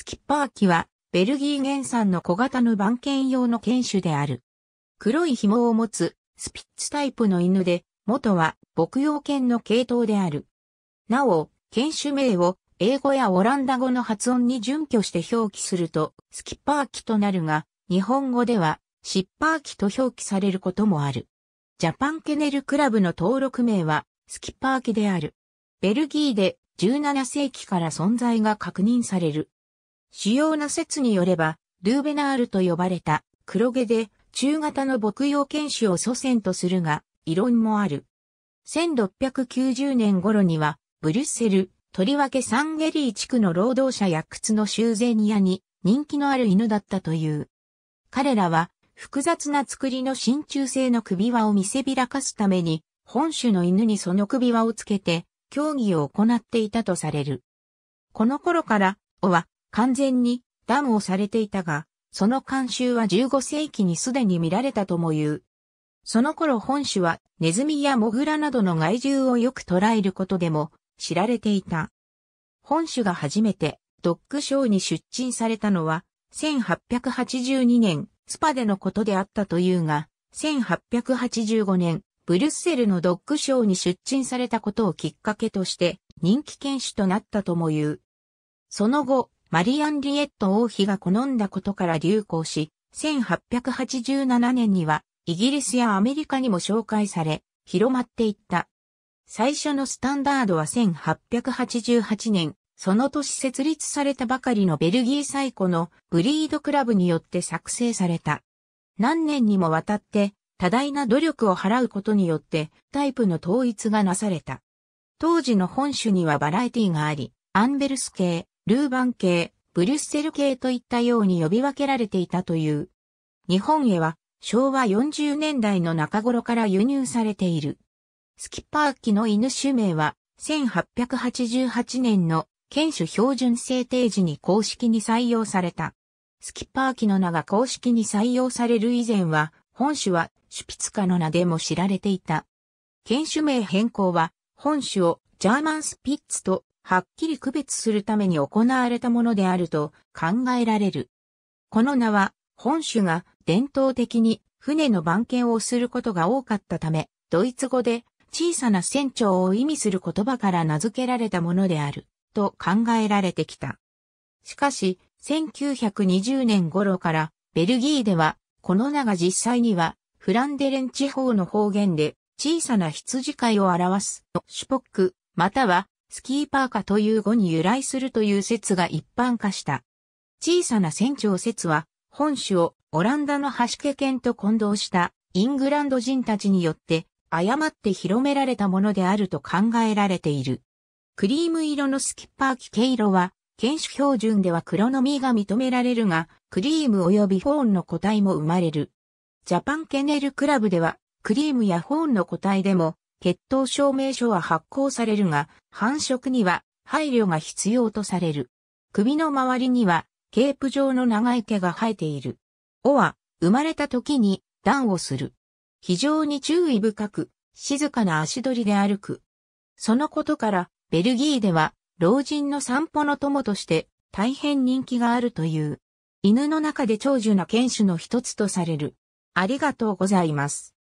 スキッパー機は、ベルギー原産の小型の番犬用の犬種である。黒い紐を持つ、スピッツタイプの犬で、元は牧羊犬の系統である。なお、犬種名を英語やオランダ語の発音に準拠して表記すると、スキッパー機となるが、日本語では、シッパー機と表記されることもある。ジャパンケネルクラブの登録名は、スキッパー機である。ベルギーで17世紀から存在が確認される。主要な説によれば、ルーベナールと呼ばれた黒毛で中型の牧羊犬種を祖先とするが、異論もある。1690年頃には、ブリュッセル、とりわけサンゲリー地区の労働者や靴の修繕屋に人気のある犬だったという。彼らは複雑な作りの真鍮製の首輪を見せびらかすために、本種の犬にその首輪をつけて、競技を行っていたとされる。この頃から、おは完全にダムをされていたが、その慣習は15世紀にすでに見られたとも言う。その頃本種はネズミやモグラなどの害獣をよく捉えることでも知られていた。本種が初めてドッグショーに出陳されたのは1882年スパでのことであったというが、1885年ブリュッセルのドッグショーに出陳されたことをきっかけとして人気犬種となったとも言う。その後、マリアン・リエット王妃が好んだことから流行し、1887年にはイギリスやアメリカにも紹介され、広まっていった。最初のスタンダードは1888年、その年設立されたばかりのベルギー最古のブリードクラブによって作成された。何年にもわたって多大な努力を払うことによってタイプの統一がなされた。当時の本種にはバラエティがあり、アンベルス系、ルーバン系、ブリュッセル系といったように呼び分けられていたという。日本へは昭和40年代の中頃から輸入されている。スキッパー機の犬種名は1888年の犬種標準制定時に公式に採用された。スキッパー機の名が公式に採用される以前は、本種はシュピツカの名でも知られていた。犬種名変更は、本種をジャーマンスピッツとはっきり区別するために行われたものであると考えられる。この名は、本種が伝統的に船の番犬をすることが多かったため、ドイツ語で小さな船長を意味する言葉から名付けられたものである、と考えられてきた。しかし、1920年頃からベルギーでは、この名が実際にはフランデレン地方の方言で小さな羊飼いを表す、シュポック、またはスキーパーカという語に由来するという説が一般化した。小さな船長説は、本種をオランダのハシケ犬と混同したイングランド人たちによって誤って広められたものであると考えられている。クリーム色のスキッパー機毛色は、犬種標準では黒の実が認められるが、クリーム及びホーンの個体も生まれる。ジャパンケネルクラブでは、クリームやホーンの個体でも、血統証明書は発行されるが、繁殖には配慮が必要とされる。首の周りには、ケープ状の長い毛が生えている。尾は、生まれた時に、断をする。非常に注意深く、静かな足取りで歩く。そのことから、ベルギーでは、老人の散歩の友として、大変人気があるという。犬の中で長寿な犬種の一つとされる。ありがとうございます。